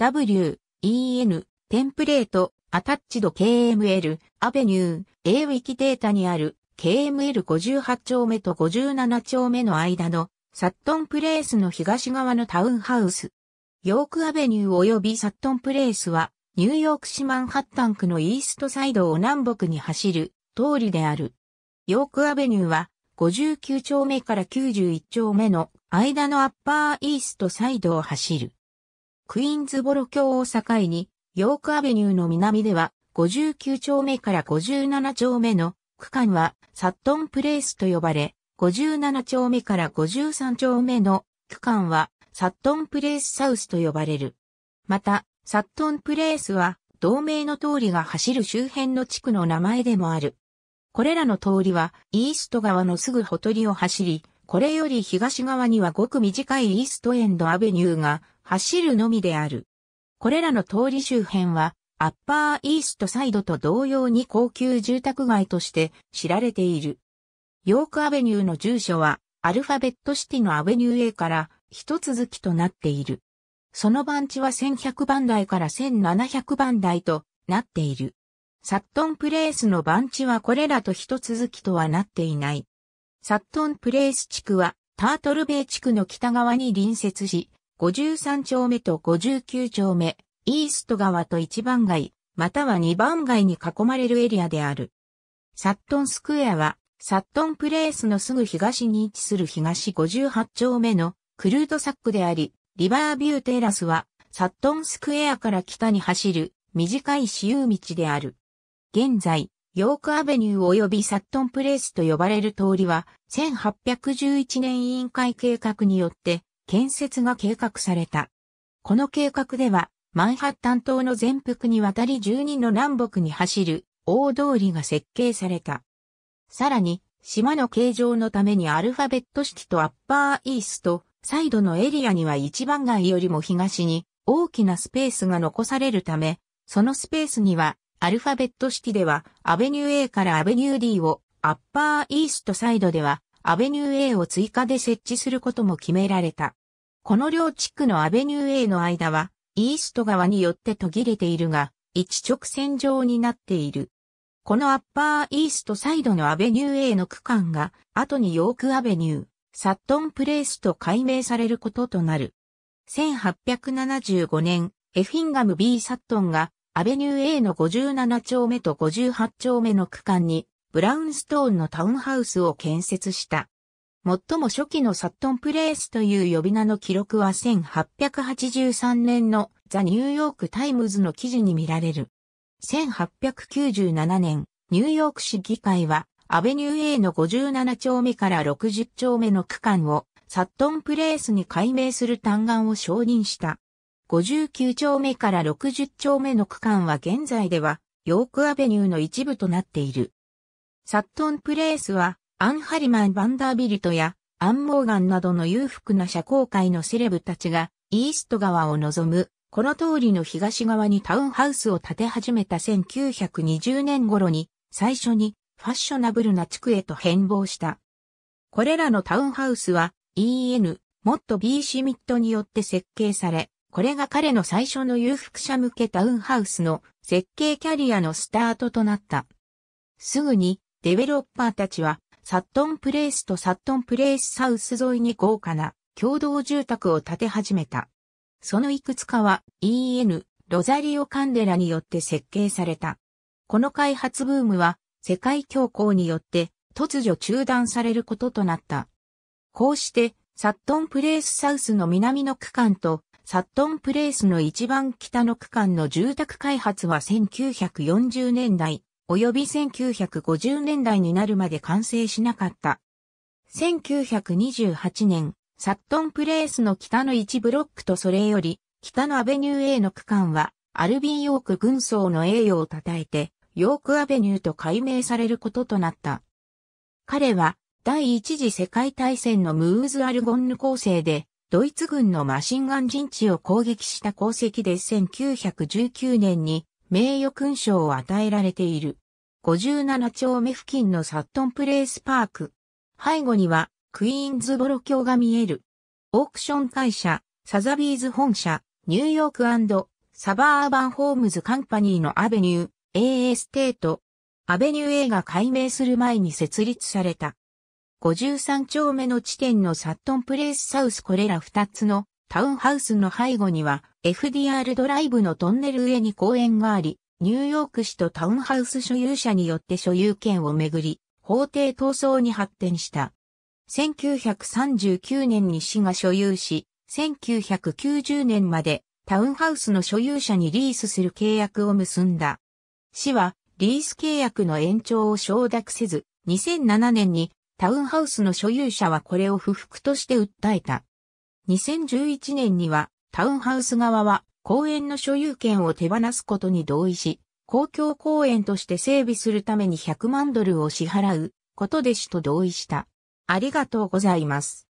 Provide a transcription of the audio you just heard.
W、EN、テンプレート、アタッチド KML、アベニュー、A ウィキデータにある KML58 丁目と57丁目の間のサットンプレイスの東側のタウンハウス。ヨークアベニュー及びサットンプレイスはニューヨーク市マンハッタン区のイーストサイドを南北に走る通りである。ヨークアベニューは59丁目から91丁目の間のアッパーイーストサイドを走る。クイーンズボロ京を境に、ヨークアベニューの南では、59丁目から57丁目の区間はサットンプレイスと呼ばれ、57丁目から53丁目の区間はサットンプレイスサウスと呼ばれる。また、サットンプレイスは同名の通りが走る周辺の地区の名前でもある。これらの通りはイースト側のすぐほとりを走り、これより東側にはごく短いイーストエンドアベニューが走るのみである。これらの通り周辺は、アッパーイーストサイドと同様に高級住宅街として知られている。ヨークアベニューの住所は、アルファベットシティのアベニュー A から一続きとなっている。その番地は1100番台から1700番台となっている。サットンプレイスの番地はこれらと一続きとはなっていない。サットンプレイス地区はタートルベイ地区の北側に隣接し、53丁目と59丁目、イースト川と1番街、または2番街に囲まれるエリアである。サットンスクエアは、サットンプレースのすぐ東に位置する東58丁目のクルートサックであり、リバービューテラスは、サットンスクエアから北に走る短い私有道である。現在、ヨークアベニュー及びサットンプレイスと呼ばれる通りは、1811年委員会計画によって建設が計画された。この計画では、マンハッタン島の全幅にわたり12の南北に走る大通りが設計された。さらに、島の形状のためにアルファベット式とアッパーイースト、サイドのエリアには一番街よりも東に大きなスペースが残されるため、そのスペースにはアルファベット式ではアベニュー A からアベニュー D を、アッパーイーストサイドではアベニュー A を追加で設置することも決められた。この両地区のアベニュー A の間は、イースト側によって途切れているが、一直線上になっている。このアッパーイーストサイドのアベニュー A の区間が、後にヨークアベニュー、サットンプレイスと改名されることとなる。1875年、エフィンガム B サットンが、アベニュー A の57丁目と58丁目の区間にブラウンストーンのタウンハウスを建設した。最も初期のサットンプレイスという呼び名の記録は1883年のザ・ニューヨーク・タイムズの記事に見られる。1897年、ニューヨーク市議会はアベニュー A の57丁目から60丁目の区間をサットンプレイスに改名する単眼を承認した。59丁目から60丁目の区間は現在ではヨークアベニューの一部となっている。サットンプレイスは、アン・ハリマン・バンダービルトや、アン・モーガンなどの裕福な社交界のセレブたちが、イースト川を望む、この通りの東側にタウンハウスを建て始めた1920年頃に、最初にファッショナブルな地区へと変貌した。これらのタウンハウスは EN、もっと B シミットによって設計され、これが彼の最初の裕福者向けタウンハウスの設計キャリアのスタートとなった。すぐにデベロッパーたちは、サットンプレイスとサットンプレイスサウス沿いに豪華な共同住宅を建て始めた。そのいくつかは EN、ロザリオ・カンデラによって設計された。この開発ブームは世界恐慌によって突如中断されることとなった。こうして、サットンプレイスサウスの南の区間と、サットンプレイスの一番北の区間の住宅開発は1940年代及び1950年代になるまで完成しなかった。1928年、サットンプレースの北の1ブロックとそれより、北のアベニュー A の区間は、アルビンヨーク軍曹の栄誉を称えて、ヨークアベニューと改名されることとなった。彼は、第一次世界大戦のムーズ・アルゴンヌ構成で、ドイツ軍のマシンガン陣地を攻撃した功績で1919年に名誉勲章を与えられている。57丁目付近のサットンプレイスパーク。背後にはクイーンズボロ橋が見える。オークション会社、サザビーズ本社、ニューヨークサバーアバンホームズカンパニーのアベニュー、A エステート、アベニュー A が改名する前に設立された。53丁目の地点のサットンプレイスサウスこれら2つのタウンハウスの背後には FDR ドライブのトンネル上に公園があり、ニューヨーク市とタウンハウス所有者によって所有権をめぐり、法廷闘争に発展した。1939年に市が所有し、1990年までタウンハウスの所有者にリースする契約を結んだ。市はリース契約の延長を承諾せず、2007年にタウンハウスの所有者はこれを不服として訴えた。2011年にはタウンハウス側は公園の所有権を手放すことに同意し、公共公園として整備するために100万ドルを支払うことでしと同意した。ありがとうございます。